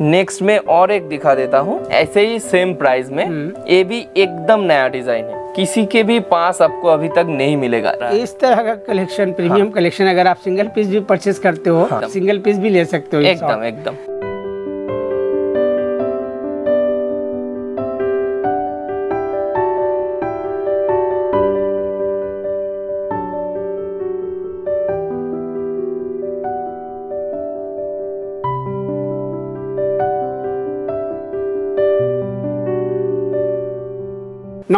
Next में और एक दिखा देता हूँ ऐसे ही सेम प्राइस में हम्म। ये भी एकदम नया डिजाइन है किसी के भी पास आपको अभी तक नहीं मिलेगा इस तरह का कलेक्शन प्रीमियम हाँ। कलेक्शन अगर आप सिंगल पीस भी परचेस करते हो हाँ। सिंगल पीस भी ले सकते हो एकदम एकदम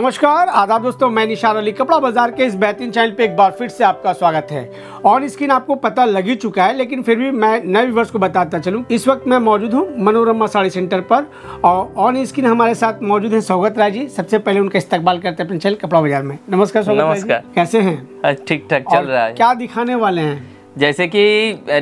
नमस्कार आदाब दोस्तों मैं निशान अली कपड़ा बाजार के इस बेहतरीन चैनल पे एक बार फिर से आपका स्वागत है ऑन स्क्रीन आपको पता लग ही चुका है लेकिन फिर भी मैं नए व्यूवर्स को बताता चलूं इस वक्त मैं मौजूद हूँ मनोरमा साड़ी सेंटर पर और ऑन स्क्रीन हमारे साथ मौजूद है सौगत राय जी सबसे पहले उनका इस्तेमाल करते हैं अपने चैनल कपड़ा बाजार में नमस्कार सौगत नमस्कार कैसे है हाँ, ठीक ठाक चल रहा है क्या दिखाने वाले हैं जैसे कि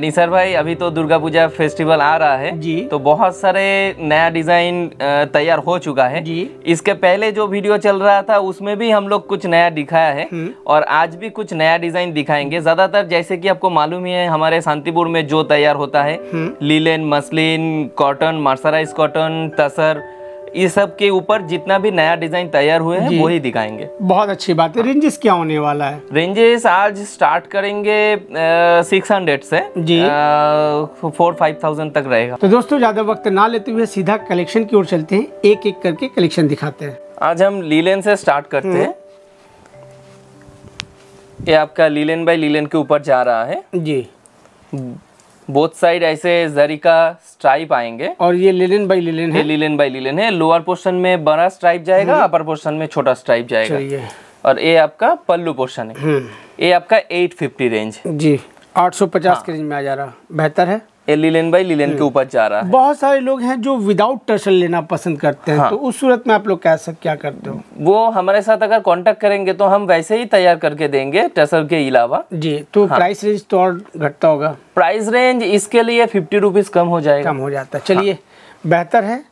निसर भाई अभी तो दुर्गा पूजा फेस्टिवल आ रहा है जी तो बहुत सारे नया डिजाइन तैयार हो चुका है जी इसके पहले जो वीडियो चल रहा था उसमें भी हम लोग कुछ नया दिखाया है हम्म। और आज भी कुछ नया डिजाइन दिखाएंगे ज्यादातर जैसे कि आपको मालूम ही है हमारे शांतिपुर में जो तैयार होता है हम्म। Linen muslin cotton mercerised cotton tussar ये सब के ऊपर जितना भी नया डिजाइन तैयार हुए हैं वो ही दिखाएंगे बहुत अच्छी बात है रेंजेस क्या होने वाला है रेंजेस आज स्टार्ट करेंगे सिक्स हंड्रेड से जी फोर फाइव थाउजेंड तक रहेगा तो दोस्तों ज्यादा वक्त ना लेते हुए सीधा कलेक्शन की ओर चलते हैं एक एक करके कलेक्शन दिखाते हैं आज हम लीलेन से स्टार्ट करते हैं हम्म। ये आपका लीलेन बाय लीलेन के ऊपर जा रहा है जी हम्म। बोथ साइड ऐसे जरी का स्ट्राइप आएंगे और ये लिलिन बाई लिलिन है लिलिन बाई लिलिन है लोअर पोर्शन में बड़ा स्ट्राइप जाएगा अपर हम्म। पोर्शन में छोटा स्ट्राइप जाएगा और ये आपका पल्लू पोर्शन है हम्म। ये आपका 850 रेंज जी 850 हाँ। के रेंज में आ जा रहा बेहतर है लीलन बाई लीलन के ऊपर जा रहा है बहुत सारे लोग हैं जो विदाउट टर्सल लेना पसंद करते हैं हाँ। तो उस सूरत में आप लोग कैसे क्या करते हो वो हमारे साथ अगर कांटेक्ट करेंगे तो हम वैसे ही तैयार करके देंगे टर्सल के अलावा जी तो हाँ। प्राइस रेंज तो और घटता होगा प्राइस रेंज इसके लिए फिफ्टी रुपीज कम हो जाएगा कम हो जाता है चलिए हाँ। बेहतर है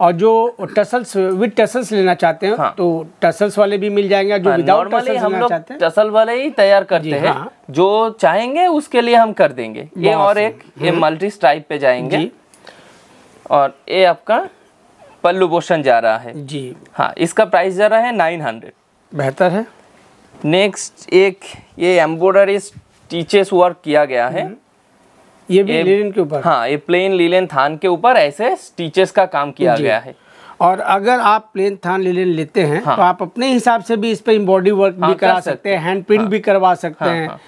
और जो टसल्स विद टसल्स लेना चाहते हैं हाँ। तो टसल्स वाले भी मिल जाएंगे जो विदाउट हाँ, टसल्स हम लोग टसल वाले ही तैयार करते हैं हाँ। जो चाहेंगे उसके लिए हम कर देंगे ये और एक ये मल्टी हम्म। स्ट्राइप पे जाएंगे और ये आपका पल्लू पोषण जा रहा है जी हाँ इसका प्राइस जा रहा है नाइन हंड्रेड बेहतर है नेक्स्ट एक ये एम्ब्रॉयडरी स्टिचेस वर्क किया गया है हम्म। ये भी लीलन के ऊपर हाँ ये प्लेन लीलन थान के ऊपर ऐसे स्टीचेस का काम किया गया है और अगर आप प्लेन थान लीलन लेते हैं हाँ। तो आप अपने हिसाब से भी इस पे एम्बॉडी वर्क हाँ, भी करा सकते हैं हैंड प्रिंट हाँ, भी करवा सकते हाँ, हैं हाँ,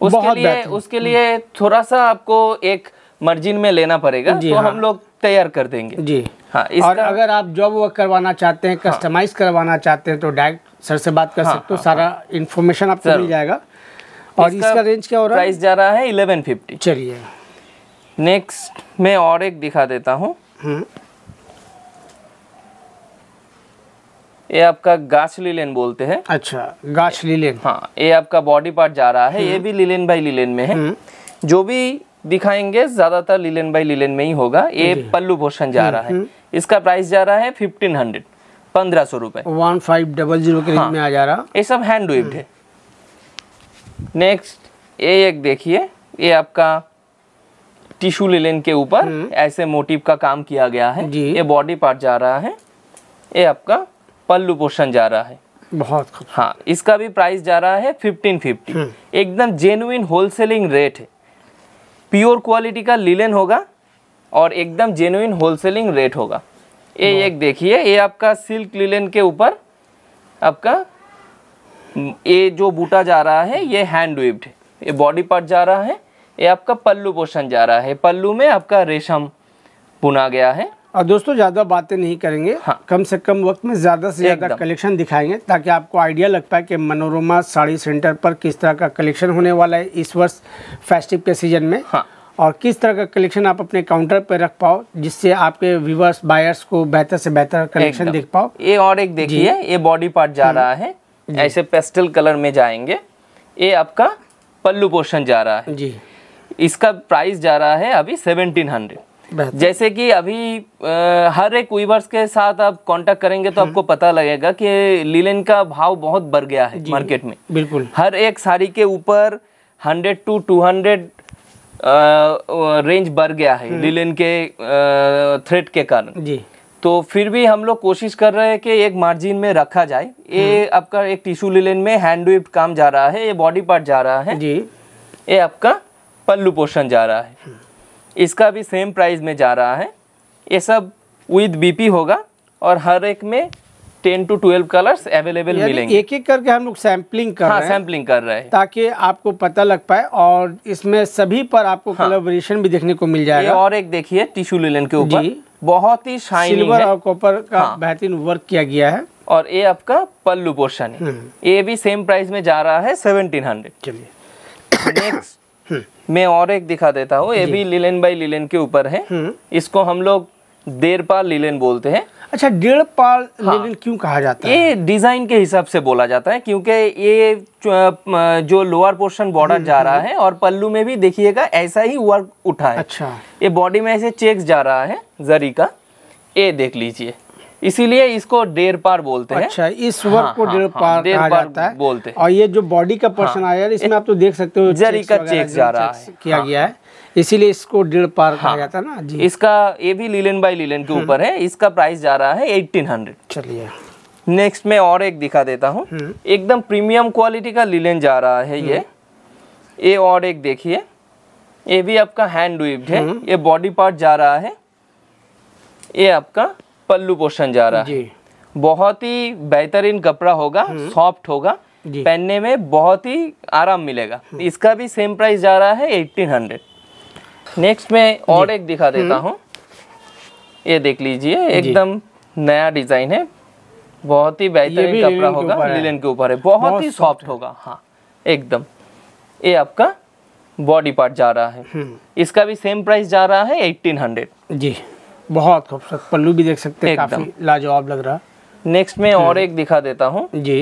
उसके बहुत लिए उसके लिए थोड़ा सा आपको एक मार्जिन में लेना पड़ेगा तो हाँ। हम लोग तैयार कर देंगे जी हाँ और अगर आप जॉब वर्क करवाना चाहते हैं कस्टमाइज हाँ। करवाना चाहते हैं तो डायरेक्ट सर से बात कर हाँ, सकते हो हाँ, सारा इन्फॉर्मेशन आपको मिल जाएगा और इसका, इसका रेंज क्या हो रहा है प्राइस जा रहा है इलेवन फिफ्टी चलिए नेक्स्ट मैं और एक दिखा देता हूँ हम्म। ये आपका गाछ लीलेन बोलते हैं अच्छा गाछ लीलेन हाँ ये आपका बॉडी पार्ट जा रहा है ये हम्म। भी लीलेन बाई लीलेन में है हम्म। जो भी दिखाएंगे ज्यादातर लीलेन बाई लीलेन में ही होगा ये पल्लू पोषण जा रहा है इसका प्राइस जा रहा है फिफ्टीन हंड्रेड पंद्रह सौ रुपए वन फाइव डबल जीरो के हाँ, में आ जा रहा ये सब हैंड वेव्ड है नेक्स्ट ये एक देखिए ये आपका टिश्यू लेलेन के ऊपर हम्म। ऐसे मोटिव का काम किया गया है ये बॉडी पार्ट जा रहा है ये आपका पल्लू पोषण जा रहा है बहुत हाँ इसका भी प्राइस जा रहा है फिफ्टीन हम्म। फिफ्टी एकदम जेनुइन होलसेलिंग रेट है प्योर क्वालिटी का लीलन होगा और एकदम जेनुइन होलसेलिंग रेट होगा ये एक देखिए ये आपका सिल्क लीलन के ऊपर आपका ये जो बूटा जा रहा है ये हैंड है ये बॉडी पार्ट जा रहा है ये आपका पल्लू पोषण जा रहा है पल्लू में आपका रेशम बुना गया है और दोस्तों ज़्यादा बातें नहीं करेंगे हाँ। कम से कम वक्त में ज़्यादा से ज़्यादा कलेक्शन दिखाएंगे ताकि आपको आइडिया लग पाए कि मनोरमा साड़ी सेंटर पर किस तरह का कलेक्शन होने वाला है इस वर्ष फेस्टिव के सीजन में हाँ। और किस तरह का कलेक्शन आप अपने काउंटर पर रख पाओ जिससे आपके व्यूवर्स बायर्स को बेहतर से बेहतर कलेक्शन देख पाओ ये और एक देखिए ये बॉडी पार्ट जा हम्म। रहा है ऐसे पेस्टल कलर में जाएंगे ये आपका पल्लू पोर्शन जा रहा है जी इसका प्राइस जा रहा है अभी सेवनटीन हंड्रेड जैसे कि अभी आ, हर एक वीवर्स के साथ आप कांटेक्ट करेंगे तो हम्म। आपको पता लगेगा कि लिलेन का भाव बहुत बढ़ गया है मार्केट में बिल्कुल हर एक साड़ी के ऊपर hundred two two hundred range बढ़ गया है लिलेन हम्म। के थ्रेड के कारण जी तो फिर भी हम लोग कोशिश कर रहे हैं कि एक मार्जिन में रखा जाए ये हम्म। आपका एक टिश्यू लिलेन में हैंड काम जा रहा है ये बॉडी पार्ट जा रहा है जी ये आपका पल्लू पोषण जा रहा है इसका भी सेम प्राइस में जा रहा है ये सब विद बीपी होगा और हर एक में ten to twelve colours available मिलेंगे एक एक करके हम लोग सैम्पलिंग कर हाँ, रहे हैं सैम्पलिंग कर रहे हैं ताकि आपको पता लग पाए और इसमें सभी पर आपको हाँ, कलर वेरिएशन भी देखने को मिल जाएगा और एक देखिए टिश्यू लिलन के ऊपर बहुत ही शाइनिंग सिल्वर और कॉपर का हाँ, बेहतरीन वर्क किया गया है और ये आपका पल्लू पोर्शन है हम्म। ये भी सेम प्राइस में जा रहा है सेवनटीन हंड्रेड चलिए नेक्स्ट मैं और एक दिखा देता हूँ ये भी लीलन बाई लीलन के ऊपर है हम्म। इसको हम लोग देरपाल लीलन बोलते हैं अच्छा डेढ़ पाल हाँ, क्यों कहा जाता है ये डिजाइन के हिसाब से बोला जाता है क्योंकि ये जो लोअर पोर्शन बॉर्डर जा रहा हम्म। है और पल्लू में भी देखिएगा ऐसा ही वर्क उठा है अच्छा ये बॉडी में ऐसे चेक जा रहा है जरी का ये देख लीजिए इसीलिए इसको डेर पार बोलते हैं अच्छा इस वर्क हाँ, को हाँ, डेर हाँ, पार डेर पार जाता है बोलते हैं और ये जो बॉडी का पर्सन हाँ, आया इसमें आप तो देख सकते हो जरी का चेक जा रहा है किया हाँ। गया है इसीलिए इसको डेढ़ पार कहा हाँ, जाता है ना जी इसका ये भी लीलन बाई लीलन के हाँ। ऊपर है इसका प्राइस जा रहा है एट्टीन हंड्रेड चलिए नेक्स्ट में और एक दिखा देता हूँ एकदम प्रीमियम क्वालिटी का लीलन जा रहा है ये ये और एक देखिए ये भी आपका हैंड वीव्ड है ये बॉडी पार्ट जा रहा है ये आपका पल्लू पोषण जा रहा है बहुत ही बेहतरीन कपड़ा होगा हम्म। सॉफ्ट होगा पहनने में बहुत ही आराम मिलेगा हम्म। इसका भी सेम प्राइस जा रहा है एट्टीन हंड्रेड नेक्स्ट में और एक दिखा देता हम्म। हूँ ये देख लीजिए एकदम नया डिजाइन है बहुत ही बेहतरीन कपड़ा होगा लिलन के ऊपर है बहुत ही सॉफ्ट होगा हाँ एकदम ये आपका बॉडी पार्ट जा रहा है इसका भी सेम प्राइस जा रहा है एट्टीन हंड्रेड जी बहुत खूबसूरत पल्लू भी देख सकते हैं काफी लाजवाब लग रहा नेक्स्ट में और एक दिखा देता हूँ जी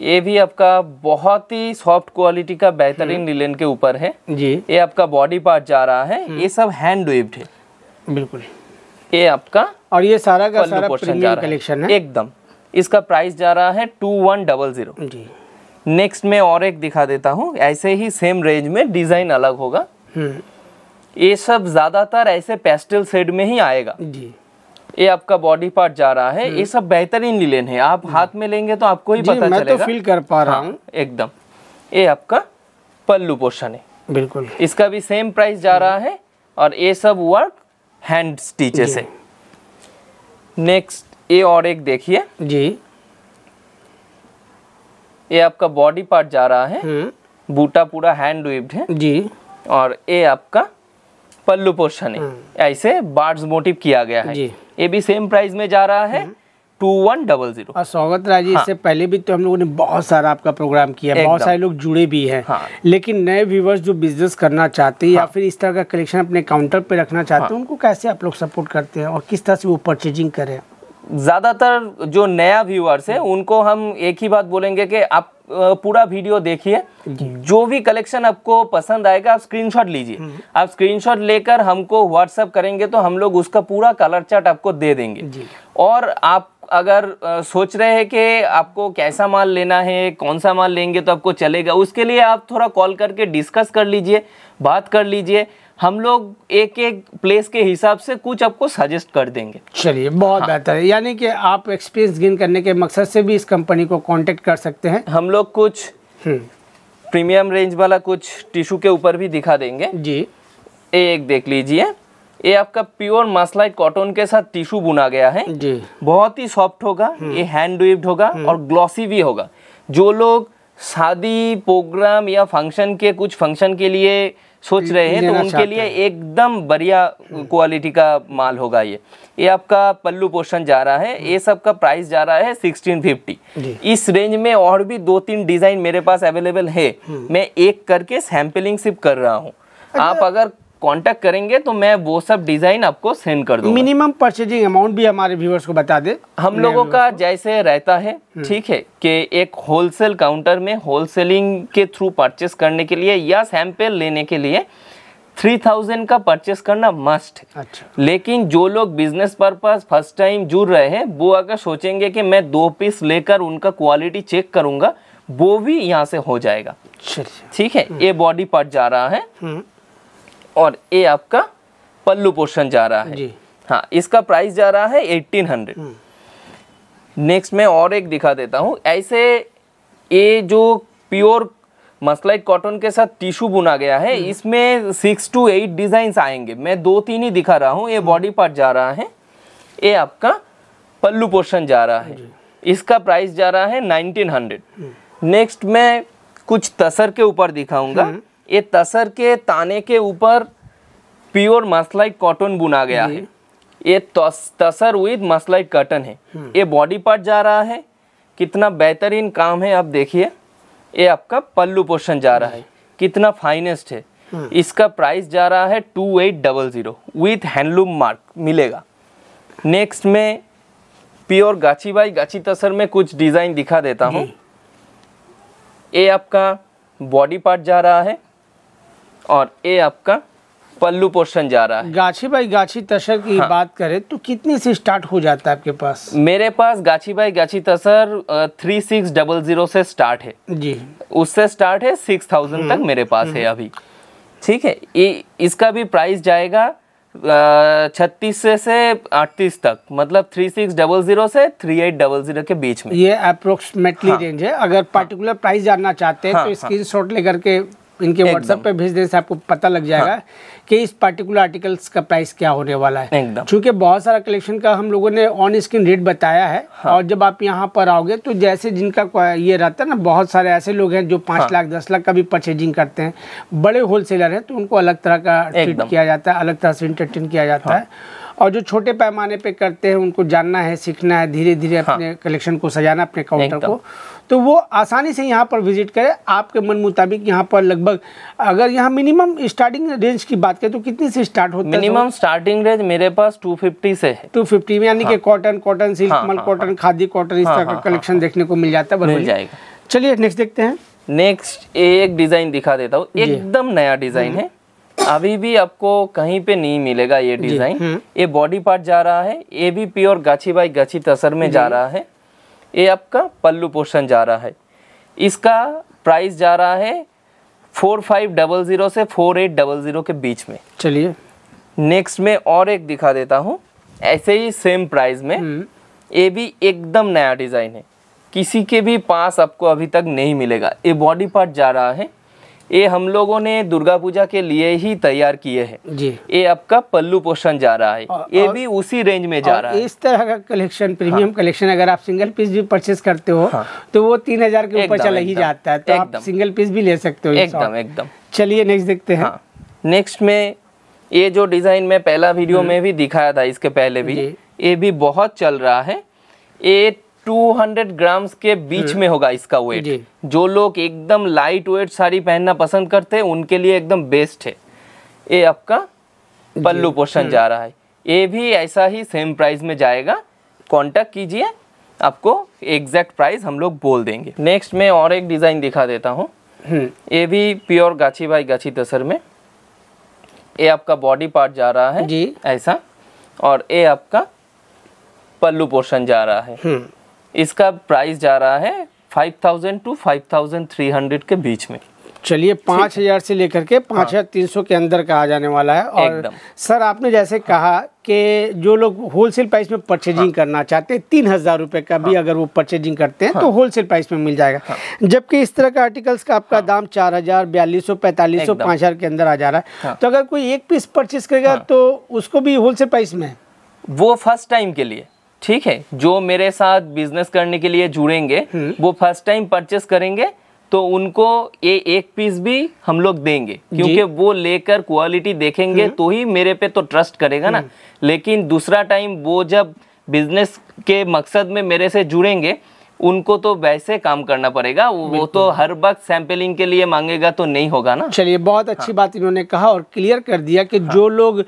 ये भी आपका बहुत ही सॉफ्ट क्वालिटी का बेहतरीन लिलेन हम्म। के ऊपर है जी ये आपका बॉडी पार्ट जा रहा है हम्म। ये सब हैंड वेव्ड है बिल्कुल ये आपका और ये सारा का सारा प्रीमियम कलेक्शन है एकदम इसका प्राइस जा रहा है टू वन डबल जीरो जी नेक्स्ट में और एक दिखा देता हूँ ऐसे ही सेम रेंज में डिजाइन अलग होगा हम्म। ये सब ज़्यादातर ऐसे पेस्टल शेड में ही आएगा जी ये आपका बॉडी पार्ट जा रहा है ये हम्म। सब बेहतरीन लिलेन है आप हम्म। हाथ में लेंगे तो आपको ही पता मैं तो चलेगा तो फील कर पा रहा हाँ, हूँ एकदम ये आपका पल्लू पोषण है बिल्कुल इसका भी सेम प्राइस जा रहा है और ये सब वर्क हैंड स्टिचेस है नेक्स्ट ये और एक देखिए जी ये आपका बॉडी पार्ट जा रहा है हम्म। बूटा पूरा हैंड वेव्ड है जी और ये आपका पल्लू पोर्शन है हाँ। ऐसे बार्ड्स मोटिव किया गया है ये भी सेम प्राइस में जा रहा है टू वन डबल जीरो स्वागत राजी हाँ। इससे पहले भी तो हम लोगों ने बहुत सारा आपका प्रोग्राम किया बहुत सारे लोग जुड़े भी हैं हाँ। लेकिन नए व्यूवर्स जो बिजनेस करना चाहते हैं हाँ। या फिर इस तरह का कलेक्शन अपने काउंटर पे रखना चाहते हैं हाँ। उनको कैसे आप लोग सपोर्ट करते हैं और किस तरह से वो परचेजिंग करें ज़्यादातर जो नया व्यूअर्स है हाँ। उनको हम एक ही बात बोलेंगे कि आप पूरा वीडियो देखिए जो भी कलेक्शन आपको पसंद आएगा आप स्क्रीनशॉट लीजिए हम्म। आप स्क्रीनशॉट लेकर हमको व्हाट्सअप करेंगे तो हम लोग उसका पूरा कलर चार्ट आपको दे देंगे और आप अगर सोच रहे हैं कि आपको कैसा माल लेना है कौन सा माल लेंगे तो आपको चलेगा उसके लिए आप थोड़ा कॉल करके डिस्कस कर लीजिए बात कर लीजिए हम लोग एक एक प्लेस के हिसाब से कुछ आपको सजेस्ट कर देंगे चलिए बहुत हाँ। बेहतर है यानी कि आप एक्सपीरियंस गेन करने के मकसद से भी इस कंपनी को कांटेक्ट कर सकते हैं हम लोग कुछ प्रीमियम हम्म। रेंज वाला कुछ टिश्यू के ऊपर भी दिखा देंगे जी ये एक देख लीजिए ये आपका प्योर मसलाइट कॉटन के साथ टिश्यू बुना गया है जी बहुत ही सॉफ्ट होगा हम्म। ये हैंड होगा हम्म। और ग्लॉसी भी होगा जो लोग शादी प्रोग्राम या फंक्शन के कुछ फंक्शन के लिए सोच रहे हैं तो उनके लिए एकदम बढ़िया क्वालिटी हम्म। का माल होगा ये ये आपका पल्लू पोषण जा रहा है ये हम्म। सब का प्राइस जा रहा है सिक्सटीन फिफ्टी इस रेंज में और भी दो तीन डिज़ाइन मेरे पास अवेलेबल है हम्म। मैं एक करके सैम्पलिंग सिर्फ कर रहा हूँ अच्छा। आप अगर कांटेक्ट करेंगे तो मैं वो सब डिज़ाइन आपको सेंड कर दूंगा मिनिमम परचेजिंग अमाउंट भी हमारे व्यूवर्स को बता दे हम लोगों का जैसे रहता है हम्म। ठीक है कि एक होलसेल काउंटर में होलसेलिंग के थ्रू परचेस करने के लिए या सैंपल लेने के लिए थ्री थाउजेंड का परचेस करना मस्ट है अच्छा। लेकिन जो लोग बिजनेस पर्पज फर्स्ट टाइम जुड़ रहे हैं वो अगर सोचेंगे कि मैं दो पीस लेकर उनका क्वालिटी चेक करूंगा वो भी यहाँ से हो जाएगा ठीक है हम्म। ये बॉडी पार्ट जा रहा है हम्म। और ए आपका पल्लू पोर्शन जा रहा है हाँ इसका प्राइस जा रहा है एट्टीन हंड्रेड नेक्स्ट मैं और एक दिखा देता हूँ ऐसे ये जो प्योर मसलाइट कॉटन के साथ टिश्यू बुना गया है हम्म। इसमें सिक्स टू एट डिजाइन आएंगे मैं दो तीन ही दिखा रहा हूँ ये बॉडी हम्म। पार्ट जा रहा है ये आपका पल्लू पोर्शन जा रहा है इसका प्राइस जा रहा है नाइनटीन हंड्रेड नेक्स्ट मैं कुछ तसर के ऊपर दिखाऊंगा हम्म। ये तसर के ताने के ऊपर प्योर मसलाइट कॉटन बुना गया है ये तसर विद मसलाइट कॉटन है हम्म। ये बॉडी पार्ट जा रहा है कितना बेहतरीन काम है आप देखिए ये आपका पल्लू पोर्शन जा रहा है कितना फाइनेस्ट है हम्म। इसका प्राइस जा रहा है two eight double zero with handloom mark मिलेगा नेक्स्ट में प्योर गाची बाई गाची तसर में कुछ डिज़ाइन दिखा देता हूँ ये आपका बॉडी पार्ट जा रहा है और ये आपका पल्लू पोर्शन जा रहा है गाछी बाई गाछी तसर की हाँ। बात करें तो कितने से स्टार्ट हो जाता है आपके पास मेरे पास गाछी बाई गाछी tussar three six double zero से स्टार्ट है जी उससे स्टार्ट है सिक्स थाउजेंड तक हम्म। मेरे पास है हम्म। अभी ठीक है ये इसका भी प्राइस जाएगा छत्तीस से अड़तीस तक मतलब थ्री सिक्स डबल जीरो से थ्री एट डबल जीरो के बीच में ये अप्रोक्सीमेटली हाँ, रेंज है अगर पर्टिकुलर हाँ, प्राइस जानना चाहते हैं हाँ, तो स्क्रीन हाँ। शॉट लेकर के इनके व्हाट्सएप पे भेज देने से आपको पता लग जाएगा हाँ। कि इस पर्टिकुलर आर्टिकल्स का प्राइस क्या होने वाला है क्योंकि बहुत सारा कलेक्शन का हम लोगों ने ऑन स्क्रीन रेट बताया है हाँ। और जब आप यहाँ पर आओगे तो जैसे जिनका ये रहता है ना बहुत सारे ऐसे लोग हैं जो पाँच हाँ। लाख दस लाख का भी परचेजिंग करते हैं बड़े होलसेलर हैं तो उनको अलग तरह का ट्रीट किया जाता है अलग तरह से इंटरटेन किया जाता हाँ। है और जो छोटे पैमाने पे करते हैं उनको जानना है सीखना है धीरे धीरे हाँ। अपने कलेक्शन को सजाना अपने काउंटर को तो वो आसानी से यहाँ पर विजिट करें आपके मन मुताबिक यहाँ पर लगभग अगर यहाँ मिनिमम स्टार्टिंग रेंज की बात करें तो कितनी से स्टार्ट होती है मिनिमम स्टार्टिंग रेंज मेरे पास 250 से है 250 में यानी कि कॉटन कॉटन सिल्क मल कॉटन खादी कॉटन इस हाँ, तरह हाँ, का कलेक्शन देखने को मिल जाता है मिल जाएगा चलिए नेक्स्ट देखते हैं नेक्स्ट एक डिजाइन दिखा देता हूँ एकदम नया डिजाइन है अभी भी आपको कहीं पे नहीं मिलेगा ये डिजाइन हम्म। ये बॉडी पार्ट जा रहा है ये भी प्योर गाछी बाई गाछी तसर में जा रहा है ये आपका पल्लू पोर्शन जा रहा है इसका प्राइस जा रहा है फोर फाइव डबल ज़ीरो से फोर एट डबल ज़ीरो के बीच में चलिए नेक्स्ट में और एक दिखा देता हूँ ऐसे ही सेम प्राइस में हम्म। ये भी एकदम नया डिज़ाइन है किसी के भी पास आपको अभी तक नहीं मिलेगा ये बॉडी पार्ट जा रहा है ये हम लोगों ने दुर्गा पूजा के लिए ही तैयार किए हैं जी ये आपका पल्लू पोषण जा रहा है ये भी उसी रेंज में जा रहा है इस तरह का कलेक्शन प्रीमियम हाँ। कलेक्शन अगर आप सिंगल पीस भी परचेस करते हो हाँ। तो वो तीन हजार के ऊपर चला ही जाता है तो आप सिंगल पीस भी ले सकते हो एकदम एकदम चलिए नेक्स्ट देखते हैं नेक्स्ट हाँ। में ये जो डिजाइन में पहला वीडियो हम्म। में भी दिखाया था इसके पहले भी ये भी बहुत चल रहा है ये 200 ग्राम्स के बीच में हम्म। होगा इसका वेट जो लोग एकदम लाइट वेट साड़ी पहनना पसंद करते हैं उनके लिए एकदम बेस्ट है ये आपका पल्लू पोर्शन हम्म। जा रहा है ये भी ऐसा ही सेम प्राइस में जाएगा कांटेक्ट कीजिए आपको एग्जैक्ट प्राइस हम लोग बोल देंगे नेक्स्ट मैं और एक डिज़ाइन दिखा देता हूँ हम्म। ये भी प्योर गाछी भाई गाछी तसर में ये आपका बॉडी पार्ट जा रहा है जी ऐसा और ये आपका पल्लू पोर्शन जा रहा है इसका प्राइस जा रहा है 5000 टू 5300 के बीच में चलिए पाँच हजार से लेकर के हाँ। पाँच हजार तीन सौ के अंदर का आ जाने वाला है और सर आपने जैसे हाँ। कहा कि जो लोग होलसेल प्राइस में परचेजिंग हाँ। करना चाहते हैं तीन हज़ार रुपये का हाँ। भी अगर वो परचेजिंग करते हैं तो हाँ। तो होलसेल प्राइस में मिल जाएगा हाँ। जबकि इस तरह का आर्टिकल्स का आपका हाँ। दाम चार हज़ार बयालीस सौ पैंतालीस सौ पाँच हज़ार के अंदर आ जा रहा है हाँ। तो अगर कोई एक पीस परचेज करेगा हाँ। तो उसको भी होलसेल प्राइस में वो फर्स्ट टाइम के लिए ठीक है जो मेरे साथ बिजनेस करने के लिए जुड़ेंगे हम्म। वो फर्स्ट टाइम परचेस करेंगे तो उनको ये एक पीस भी हम लोग देंगे क्योंकि वो लेकर क्वालिटी देखेंगे हम्म। तो ही मेरे पे तो ट्रस्ट करेगा ना हम्म। लेकिन दूसरा टाइम वो जब बिजनेस के मकसद में मेरे से जुड़ेंगे उनको तो वैसे काम करना पड़ेगा वो तो हर वक्त सैंपलिंग के लिए मांगेगा तो नहीं होगा ना चलिए बहुत अच्छी हाँ। बात इन्होंने कहा और क्लियर कर दिया कि हाँ। जो लोग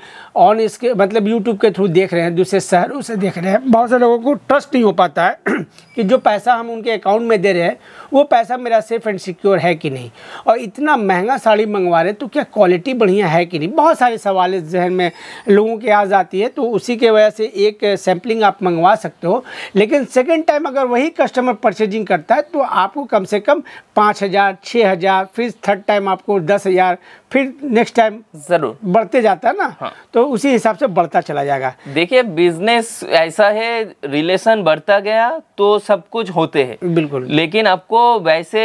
ऑन इसके मतलब यूट्यूब के थ्रू देख रहे हैं दूसरे शहरों से देख रहे हैं बहुत से लोगों को ट्रस्ट नहीं हो पाता है कि जो पैसा हम उनके अकाउंट में दे रहे हैं वो पैसा मेरा सेफ़ एंड सिक्योर है कि नहीं और इतना महंगा साड़ी मंगवा रहे हैं तो क्या क्वालिटी बढ़िया है कि नहीं बहुत सारे सवाल इस जहन में लोगों के आज आती है तो उसी के वजह से एक सैम्पलिंग आप मंगवा सकते हो लेकिन सेकेंड टाइम अगर वही कस्टमर कस्टमर परचेजिंग करता है तो आपको कम से कम पाँच हज़ार छः हज़ार फिर थर्ड टाइम आपको दस हज़ार फिर नेक्स्ट टाइम ज़रूर बढ़ते जाता है ना हाँ। तो उसी हिसाब से बढ़ता चला जाएगा देखिए बिजनेस ऐसा है रिलेशन बढ़ता गया तो सब कुछ होते हैं बिल्कुल लेकिन आपको वैसे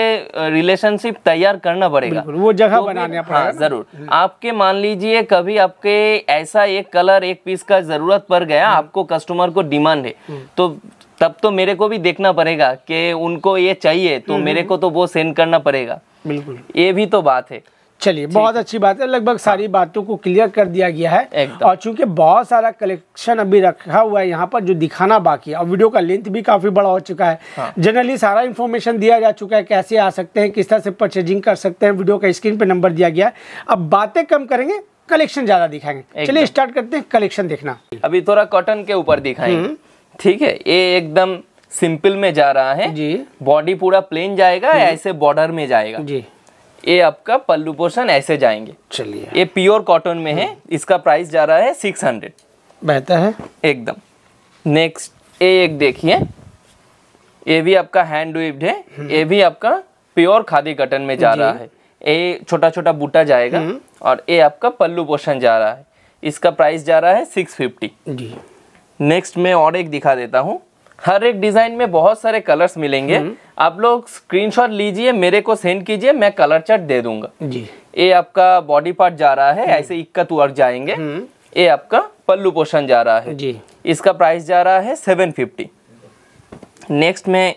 रिलेशनशिप तैयार करना पड़ेगा वो जगह तो बनाने हाँ ज़रूर हम्म। आपके मान लीजिए कभी आपके ऐसा एक कलर एक पीस का ज़रूरत पड़ गया हम्म। आपको कस्टमर को डिमांड है हम्म। तो तब तो मेरे को भी देखना पड़ेगा कि उनको ये चाहिए तो हम्म, मेरे हम्म। को तो वो सेंड करना पड़ेगा बिल्कुल ये भी तो बात है चलिए बहुत अच्छी बात है लगभग सारी हाँ। बातों को क्लियर कर दिया गया है और चूंकि बहुत सारा कलेक्शन अभी रखा हुआ है यहाँ पर जो दिखाना बाकी है और वीडियो का लेंथ भी काफ़ी बड़ा हो चुका है हाँ। जनरली सारा इन्फॉर्मेशन दिया जा चुका है कैसे आ सकते हैं किस तरह से परचेजिंग कर सकते हैं वीडियो का स्क्रीन पर नंबर दिया गया है अब बातें कम करेंगे कलेक्शन ज़्यादा दिखाएंगे चलिए स्टार्ट करते हैं कलेक्शन देखना अभी थोड़ा कॉटन के ऊपर दिखाएंगे हम्म। ठीक है ये एकदम सिंपल में जा रहा है जी बॉडी पूरा प्लेन जाएगा ऐसे बॉर्डर में जाएगा जी ये आपका पल्लू पोर्शन ऐसे जाएंगे चलिए ये प्योर कॉटन में है इसका प्राइस जा रहा है सिक्स हंड्रेड बेहतर है एकदम नेक्स्ट ये एक देखिए ये भी आपका हैंड वेव्ड है हम्म। ये भी आपका प्योर खादी कटन में जा रहा है ये छोटा छोटा बूटा जाएगा हम्म। और ये आपका पल्लू पोर्शन जा रहा है इसका प्राइस जा रहा है सिक्स फिफ्टी जी नेक्स्ट मैं और एक दिखा देता हूँ हर एक डिज़ाइन में बहुत सारे कलर्स मिलेंगे हम्म। आप लोग स्क्रीनशॉट लीजिए मेरे को सेंड कीजिए मैं कलर चार्ट दे दूंगा जी ये आपका बॉडी पार्ट जा रहा है हम्म। ऐसे इक्कत वर्क जाएंगे ये हम्म। आपका पल्लू पोषण जा रहा है जी इसका प्राइस जा रहा है सेवन फिफ्टी नेक्स्ट मैं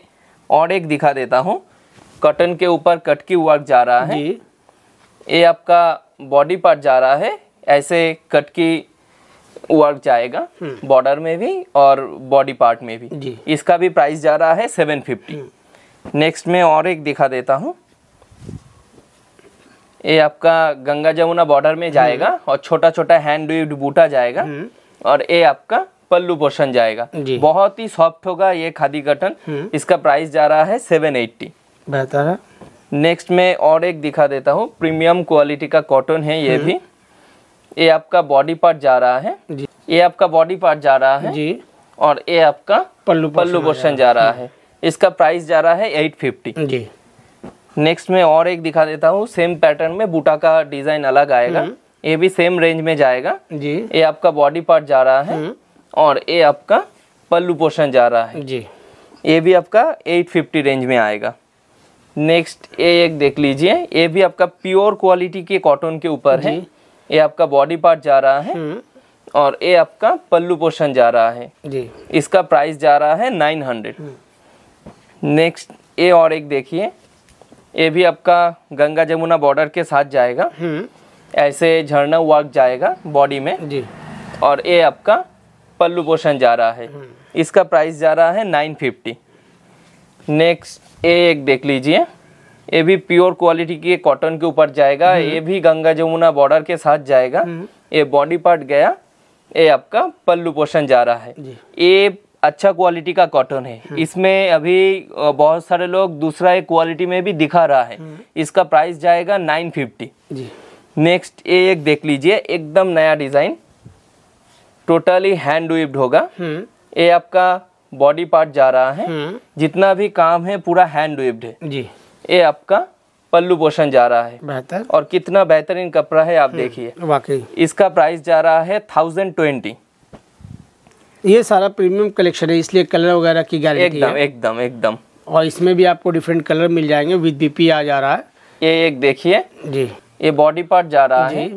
और एक दिखा देता हूँ कटन के ऊपर कट की वर्क जा रहा है ये आपका बॉडी पार्ट जा रहा है ऐसे कट की वर्क जाएगा बॉर्डर हम्म। में भी और बॉडी पार्ट में भी इसका भी प्राइस जा रहा है सेवन फिफ्टी नेक्स्ट में और एक दिखा देता हूँ ये आपका गंगा जमुना बॉर्डर में जाएगा हम्म। और छोटा छोटा हैंड वीव्ड बूटा जाएगा हम्म। और ये आपका पल्लू पोषण जाएगा बहुत ही सॉफ्ट होगा ये खादी कटन इसका प्राइस जा रहा है सेवन एट्टी बेहतर है नेक्स्ट में और एक दिखा देता हूँ प्रीमियम क्वालिटी का कॉटन है ये भी ये आपका बॉडी पार्ट जा रहा है जी ये आपका बॉडी पार्ट जा रहा है जी और ये आपका पल्लू पल्लू पोर्शन जा रहा है इसका प्राइस जा रहा है एट फिफ्टी जी नेक्स्ट में और एक दिखा देता हूँ सेम पैटर्न में बूटा का डिजाइन अलग आएगा हम्म। ये भी सेम रेंज में जाएगा जी ये आपका बॉडी पार्ट जा रहा है हम्म। और ये आपका पल्लू पोर्शन जा रहा है जी ये भी आपका एट फिफ्टी रेंज में आएगा नेक्स्ट ये एक देख लीजिए ये भी आपका प्योर क्वालिटी के कॉटन के ऊपर है ये आपका बॉडी पार्ट जा रहा है हम्म। और ये आपका पल्लू पोर्शन जा रहा है जी इसका प्राइस जा रहा है नाइन हंड्रेड नेक्स्ट ये और एक देखिए ये भी आपका गंगा जमुना बॉर्डर के साथ जाएगा हम्म। ऐसे झरना वर्क जाएगा बॉडी में जी और ये आपका पल्लू पोर्शन जा रहा है हम्म। इसका प्राइस जा रहा है नाइन फिफ्टी नेक्स्ट ए एक देख लीजिए ये भी प्योर क्वालिटी के कॉटन के ऊपर जाएगा हम्म। ये भी गंगा जमुना बॉर्डर के साथ जाएगा हम्म। ये बॉडी पार्ट गया ये आपका पल्लू पोषण जा रहा है ये अच्छा क्वालिटी का कॉटन है हम्म। इसमें अभी बहुत सारे लोग दूसरा एक क्वालिटी में भी दिखा रहा है इसका प्राइस जाएगा नाइन फिफ्टी नेक्स्ट ये एक देख लीजिए एकदम नया डिजाइन टोटली हैंड वेब्ड होगा ये आपका बॉडी पार्ट जा रहा है जितना भी काम है पूरा हैंड वीव्ड है जी ये आपका पल्लू पोषण जा रहा है बेहतर और कितना बेहतरीन कपड़ा है आप हम्म, देखिए वाकई इसका प्राइस जा रहा है थाउजेंड ट्वेंटी ये सारा प्रीमियम कलेक्शन है इसलिए कलर वगैरह की गारंटी एकदम है। एकदम एकदम और इसमें भी आपको डिफरेंट कलर मिल जाएंगे विद बीपी आ जा रहा है ये एक देखिए जी ये बॉडी पार्ट जा रहा है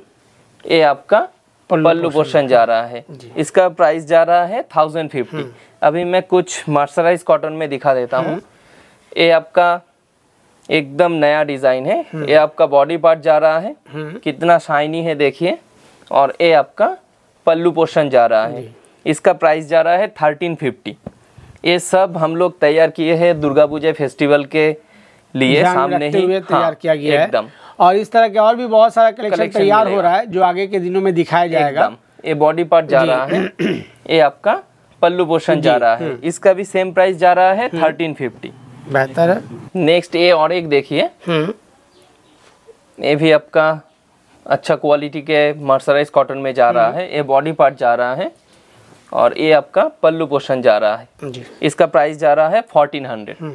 ये आपका पल्लू पोषण जा रहा है इसका प्राइस जा रहा है थाउजेंड फिफ्टी हम्म। अभी मैं कुछ मार्सराइज कॉटन में दिखा देता हूँ हम्म। ये आपका एकदम नया डिजाइन है हम्म। ये आपका बॉडी पार्ट जा रहा है हम्म। कितना शाइनी है देखिए और ये आपका पल्लू पोर्शन जा रहा है इसका प्राइस जा रहा है थर्टीन फिफ्टी ये सब हम लोग तैयार किए हैं दुर्गा पूजा फेस्टिवल के लिए सामने ही हाँ, तैयार किया गया एकदम और इस तरह के और भी बहुत सारा कलेक्शन तैयार हो रहा है जो आगे के दिनों में दिखाया जाएगा ये बॉडी पार्ट जा रहा है ये आपका पल्लू पोषण जा रहा है हम्म। इसका भी सेम प्राइस जा रहा है थर्टीन फिफ्टी बेहतर है नेक्स्ट ये और एक देखिए हम्म। ये भी आपका अच्छा क्वालिटी के मर्सराइज कॉटन में जा रहा हम्म। है ये बॉडी पार्ट जा रहा है और ये आपका पल्लू पोषण जा रहा है जी। इसका प्राइस जा रहा है फोर्टीन हंड्रेड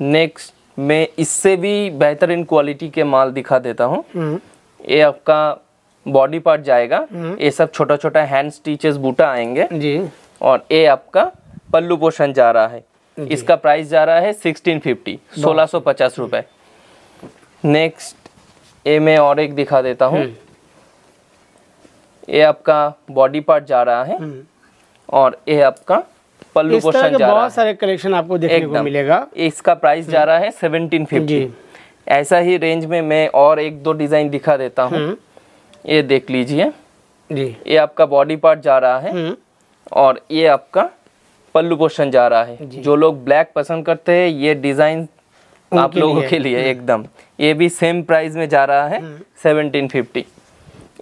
नेक्स्ट मैं इससे भी बेहतरीन क्वालिटी के माल दिखा देता हूँ हम्म। ये आपका बॉडी पार्ट जाएगा ये सब छोटा छोटा हैंड स्टिचेस बूटा आएंगे जी और ये आपका पल्लू पोषण जा रहा है इसका प्राइस जा रहा है सिक्सटीन फिफ्टी सोलह सौ पचास रुपये नेक्स्ट ये मैं और एक दिखा देता हूँ ये हम्म। आपका बॉडी पार्ट जा रहा है हम्म। और ये आपका पल्लू पोषण जा बहुत सारे कलेक्शन आपको देखने को मिलेगा इसका प्राइस जा हम्म। रहा है सेवनटीन फिफ्टी ऐसा ही रेंज में मैं और एक दो डिज़ाइन दिखा देता हूँ ये देख लीजिए जी ये आपका बॉडी पार्ट जा रहा है और ये आपका पल्लू पोषण जा रहा है जो लोग ब्लैक पसंद करते हैं ये डिज़ाइन आप लोगों के लिए हम्म। एकदम ये भी सेम प्राइस में जा रहा है सेवनटीन हम्म। फिफ्टी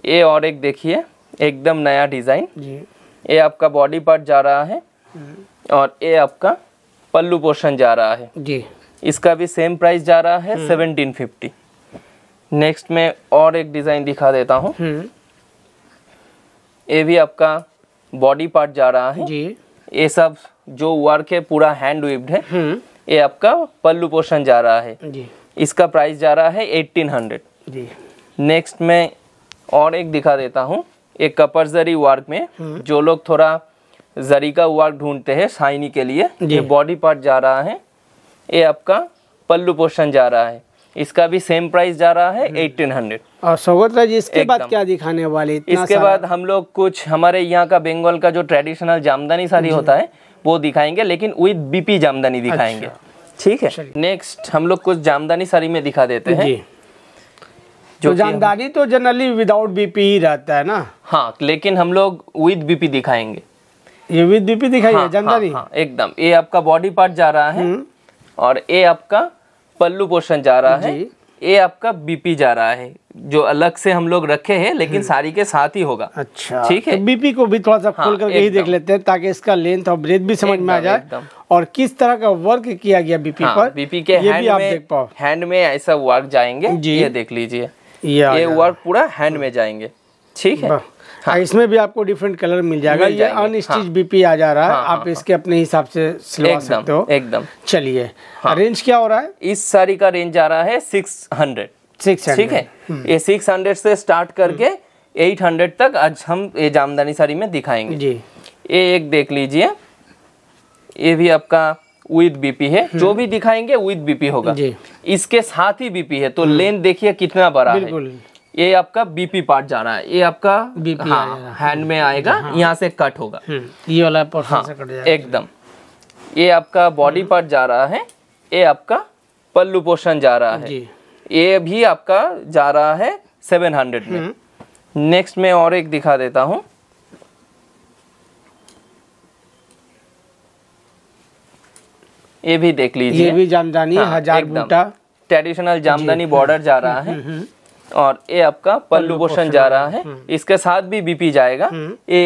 ये और एक देखिए एकदम नया डिज़ाइन ये आपका बॉडी पार्ट जा रहा है हम्म। और ये आपका पल्लू पोषण जा रहा है जी इसका भी सेम प्राइस जा रहा है सेवनटीन फिफ्टी नेक्स्ट में और एक डिज़ाइन दिखा देता हूँ ये भी आपका बॉडी पार्ट जा रहा है जी ये सब जो वर्क है पूरा हैंड विप्ड है हम्म। ये आपका पल्लू पोर्शन जा रहा है जी इसका प्राइस जा रहा है एट्टीन हंड्रेड जी नेक्स्ट मैं और एक दिखा देता हूँ एक कपर जरी वर्क में हम्म। जो लोग थोड़ा जरी का वर्क ढूंढते हैं शाइनी के लिए ये बॉडी पार्ट जा रहा है ये आपका पल्लू पोर्शन जा रहा है इसका भी सेम प्राइस जा रहा है एटीन हम्म। हंड्रेड और सोगत राज इसके बाद क्या दिखाने वाले इतना इसके बाद हम लोग कुछ हमारे यहाँ का बंगाल का जो ट्रेडिशनल जामदानी साड़ी होता है वो दिखाएंगे लेकिन विद बीपी जामदानी अच्छा। दिखाएंगे ठीक है नेक्स्ट हम लोग कुछ जामदानी साड़ी में दिखा देते हैं जो तो जामदानी तो जनरली विदाउट बीपी ही रहता है ना हाँ लेकिन हम लोग विद बीपी दिखाएंगे ये विद बीपी दिखाइए हाँ, हाँ जामदानी हाँ, हाँ, एकदम ये आपका बॉडी पार्ट जा रहा है हम्म। और ये आपका पल्लू पोर्शन जा रहा है ये आपका बीपी जा रहा है जो अलग से हम लोग रखे हैं लेकिन हम्म। साड़ी के साथ ही होगा अच्छा ठीक है तो बीपी को भी थोड़ा सा हाँ, खोल हाँ, करके ही देख लेते हैं ताकि इसका लेंथ और ब्रेथ भी समझ में आ जाए और किस तरह का वर्क किया गया बीपी हाँ, पर बीपी के ये भी आप देख पाओ हैंड में ऐसा वर्क जाएंगे ये देख लीजिए ये वर्क पूरा हैंड में जाएंगे ठीक है हाँ।, हाँ। इसमें भी आपको डिफरेंट कलर मिल जाएगा ये अनस्टिच बीपी हाँ। आ जा रहा है हाँ, हाँ आप इसके अपने हिसाब से सिलवा सकते हो एकदम चलिए हाँ। रेंज क्या हो रहा है इस साड़ी का रेंज आ रहा है सिक्स हंड्रेड सिक्स ठीक है हम्म। ये सिक्स हंड्रेड से स्टार्ट करके एट हम्म। हंड्रेड तक आज हम ये जामदानी साड़ी में दिखाएंगे जी ये एक देख लीजिए ये भी आपका विद बीपी है हम्म। जो भी दिखाएंगे विद बीपी होगा इसके साथ ही बीपी है तो लेंथ देखिए कितना बड़ा है ये आपका बीपी पार्ट जाना है ये आपका बीपी हाँ, हैंड में आएगा हाँ, यहाँ से कट होगा हम्म, ये वाला हाँ, से कट जाएगा एकदम ये आपका बॉडी पार्ट जा रहा है ये आपका पल्लू पोषण जा रहा है ये भी आपका जा रहा है सेवन हंड्रेड में नेक्स्ट हम्म। में और एक दिखा देता हूँ ये भी देख लीजिए ये भी जामदानी हाँ, हजार बूटा ट्रेडिशनल जामदानी बॉर्डर जा रहा है हम्म, और ये आपका पल्लू पोर्शन जा रहा है हम्म। इसके साथ भी बीपी जाएगा ये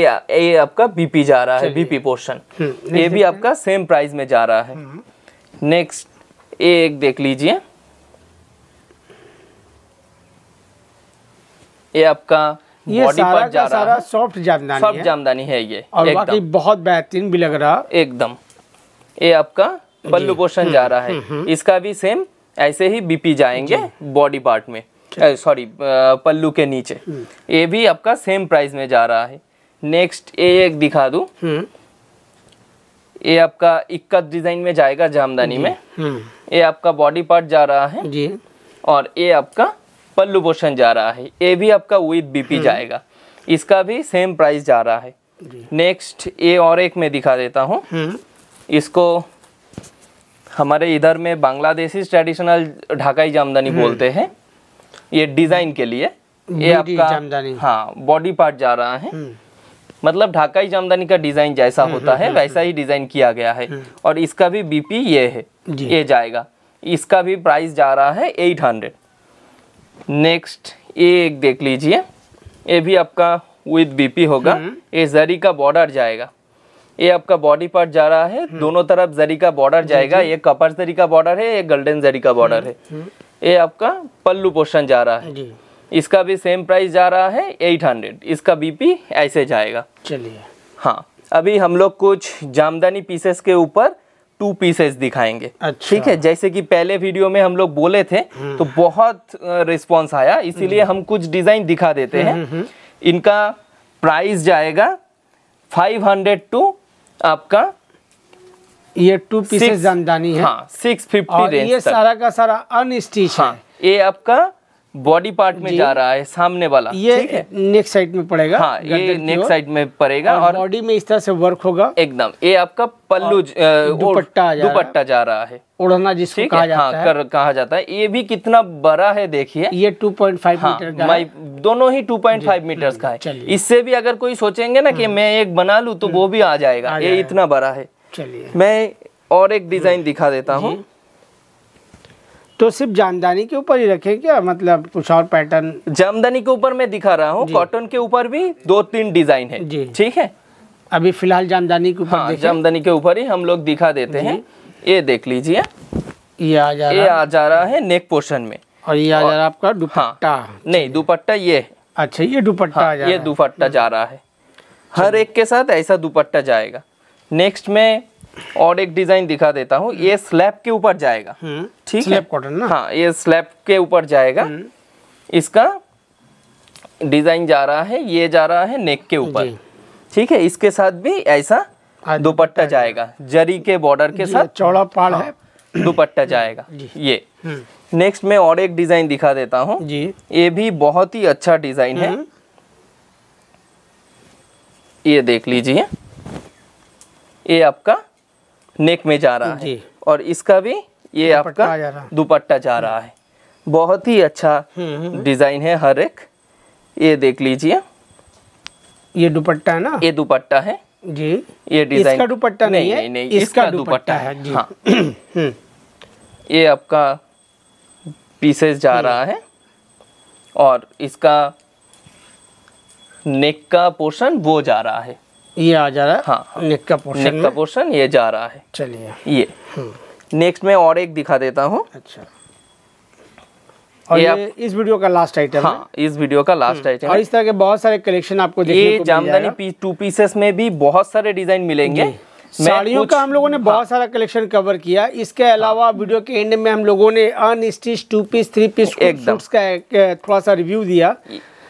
हम्म। ये आपका बीपी जा रहा है बीपी पोर्शन ये भी आपका सेम प्राइस में जा रहा है नेक्स्ट हम्म। ये एक देख लीजिए ये आपका ये सारा सारा सॉफ्ट जामदानी सॉफ्ट जामदानी है ये और बाकी बहुत बेहतरीन भी लग रहा एकदम ये आपका पल्लू पोषण जा रहा है इसका भी सेम ऐसे ही बीपी जाएंगे बॉडी पार्ट में सॉरी पल्लू के नीचे हम्म। ये भी आपका सेम प्राइस में जा रहा है नेक्स्ट ये एक दिखा दू हम्म। ये आपका इक्का डिजाइन में जाएगा जामदानी में हम्म। ये आपका बॉडी पार्ट जा रहा है जी और ये आपका पल्लू पोषण जा रहा है ये भी आपका विथ बीपी जाएगा इसका भी सेम प्राइस जा रहा है नेक्स्ट ये और एक मैं दिखा देता हूँ इसको हमारे इधर में बांग्लादेशी ट्रेडिशनल ढाकाई जामदानी बोलते हैं ये डिजाइन के लिए ये आपका हाँ बॉडी पार्ट जा रहा है हम्म। मतलब ढाकाई जामदानी का डिजाइन जैसा हम्म, होता हम्म, है वैसा ही डिजाइन किया गया है और इसका भी बीपी ये है ये जाएगा इसका भी प्राइस जा रहा है एट हंड्रेड नेक्स्ट ये एक देख लीजिए ये भी आपका विद बीपी होगा ये जरी का बॉर्डर जाएगा ये आपका बॉडी पार्ट जा रहा है दोनों तरफ जरी का बॉर्डर जाएगा ये कपर जरी का बॉर्डर है ये गोल्डन जरी का बॉर्डर है ये आपका पल्लू पोर्शन जा रहा है जी इसका भी सेम प्राइस जा रहा है एट हंड्रेड इसका बीपी ऐसे जाएगा चलिए हाँ अभी हम लोग कुछ जामदानी पीसेस के ऊपर टू पीसेस दिखाएंगे अच्छा। ठीक है जैसे कि पहले वीडियो में हम लोग बोले थे हम्म। तो बहुत रिस्पांस आया इसीलिए हम्म। हम कुछ डिजाइन दिखा देते हैं हम्म, इनका प्राइस जाएगा 500 टू आपका ये टू पीसेस जामदानी है सिक्स हाँ, फिफ्टी और ये सारा का सारा अनस्टिच हाँ, है ये आपका बॉडी पार्ट में जा रहा है सामने वाला ये नेक साइड में पड़ेगा हाँ ये नेक साइड में पड़ेगा और, बॉडी में इस तरह से वर्क होगा एकदम ये आपका पल्लू दुपट्टा दुपट्टा जा रहा है उड़ना जिसको कहा जाता हाँ, है कर, कहा जाता है ये भी कितना बड़ा है देखिए ये 2.5 हाँ, मीटर का दोनों ही 2.5 मीटर का है इससे भी अगर कोई सोचेंगे ना कि हम्म। मैं एक बना लू तो वो हम्म। भी आ जाएगा ये इतना बड़ा है चलिए मैं और एक डिज़ाइन दिखा देता हूँ तो सिर्फ जामदानी के ऊपर ही रखे क्या मतलब कुछ और पैटर्न जामदानी के ऊपर मैं दिखा रहा हूँ कॉटन के ऊपर भी दो तीन डिज़ाइन है जी ठीक है अभी फिलहाल जामदानी के ऊपर हाँ, जामदानी के ऊपर ही हम लोग दिखा देते हैं ये देख लीजिए ये आ जा ये आ जा रहा है नेक पोर्शन में और ये आ जा रहा है आपका दुपट्टा हाँ, नहीं दुपट्टा ये अच्छा ये दुपट्टा हाँ, ये दुपट्टा जा रहा है हर एक के साथ ऐसा दुपट्टा जाएगा नेक्स्ट में और एक डिजाइन दिखा देता हूँ ये स्लैब के ऊपर जाएगा हम्म। ठीक स्लैब कॉटन ना हाँ ये स्लैब के ऊपर जाएगा हम्म। इसका डिजाइन जा रहा है ये जा रहा है नेक के ऊपर ठीक है इसके साथ भी ऐसा दुपट्टा जाएगा जरी के बॉर्डर के साथ चौड़ा पाड़ हाँ, है दुपट्टा जाएगा ये नेक्स्ट हम्म। में और एक डिजाइन दिखा देता हूँ ये भी बहुत ही अच्छा डिजाइन है ये देख लीजिए ये आपका नेक में जा रहा है और इसका भी ये आपका दुपट्टा जा रहा है बहुत ही अच्छा हम्म, हम्म, हम्म। डिजाइन है हर एक ये देख लीजिए ये दुपट्टा है ना ये दुपट्टा है जी ये डिजाइन इसका दुपट्टा नहीं, नहीं है नहीं, नहीं इसका दुपट्टा है जी हाँ ये आपका पीसेस जा रहा है और इसका नेक का पोर्शन वो जा रहा है ये आ जा रहा है हाँ नेक हाँ। का पोर्शन नेक का पोर्शन ये जा रहा है चलिए ये नेक्स्ट हम्म। में और एक दिखा देता हूँ अच्छा और ये, ये इस वीडियो का लास्ट आइटम हाँ हम्म। है? इस वीडियो का लास्ट आइटम और इस तरह के बहुत सारे कलेक्शन आपको देखने ये को जामदानी पीस टू पीसेस में भी बहुत सारे डिजाइन मिलेंगे साड़ियों का हम लोगों ने बहुत हाँ। सारा कलेक्शन कवर किया इसके अलावा हाँ। वीडियो के एंड में हम लोगों ने unstitch two piece three piece का थोड़ा सा रिव्यू दिया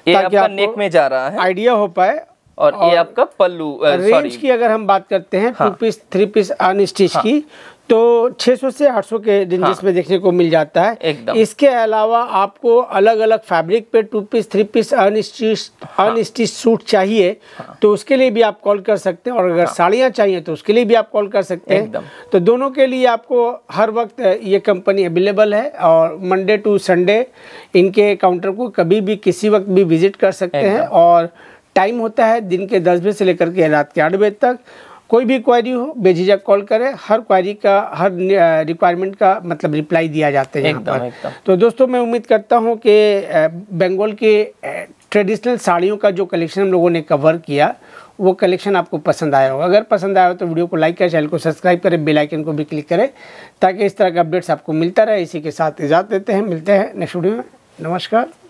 ये आपका नेक में जा रहा है आइडिया हो पाए और, और ये आपका पल्लू रेंज की अगर हम बात करते हैं two piece three piece unstitch की तो 600 से 800 के रेंजेस हाँ, में देखने को मिल जाता है इसके अलावा आपको अलग अलग फैब्रिक पे two piece three piece unstitch unstitch suit चाहिए हाँ, तो उसके लिए भी आप कॉल कर सकते हैं और अगर हाँ, साड़ियाँ चाहिए तो उसके लिए भी आप कॉल कर सकते हैं तो दोनों के लिए आपको हर वक्त ये कंपनी अवेलेबल है और मंडे टू संडे इनके काउंटर को कभी भी किसी वक्त भी विजिट कर सकते हैं और टाइम होता है दिन के दस बजे से लेकर के रात के आठ बजे तक कोई भी क्वारी हो बेझिझक कॉल करें हर क्वारी का हर रिक्वायरमेंट का मतलब रिप्लाई दिया जाता है यहाँ पर एकदम। तो दोस्तों मैं उम्मीद करता हूँ कि बंगाल के ट्रेडिशनल साड़ियों का जो कलेक्शन हम लोगों ने कवर किया वो कलेक्शन आपको पसंद आया होगा अगर पसंद आया हो तो वीडियो को लाइक करें चैनल को सब्सक्राइब करें बेल आइकन को भी क्लिक करें ताकि इस तरह का अपडेट्स आपको मिलता रहे इसी के साथ इजाज़त देते हैं मिलते हैं नेक्स्ट वीडियो में नमस्कार